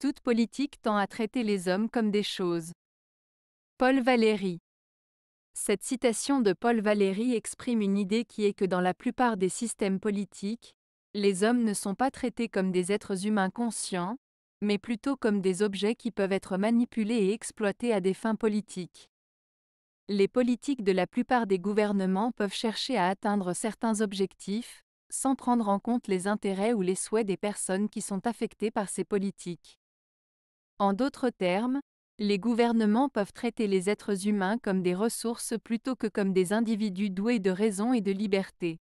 Toute politique tend à traiter les hommes comme des choses. Paul Valéry Cette citation de Paul Valéry exprime une idée qui est que dans la plupart des systèmes politiques, les hommes ne sont pas traités comme des êtres humains conscients, mais plutôt comme des objets qui peuvent être manipulés et exploités à des fins politiques. Les politiques de la plupart des gouvernements peuvent chercher à atteindre certains objectifs, sans prendre en compte les intérêts ou les souhaits des personnes qui sont affectées par ces politiques. En d'autres termes, les gouvernements peuvent traiter les êtres humains comme des ressources plutôt que comme des individus doués de raison et de liberté.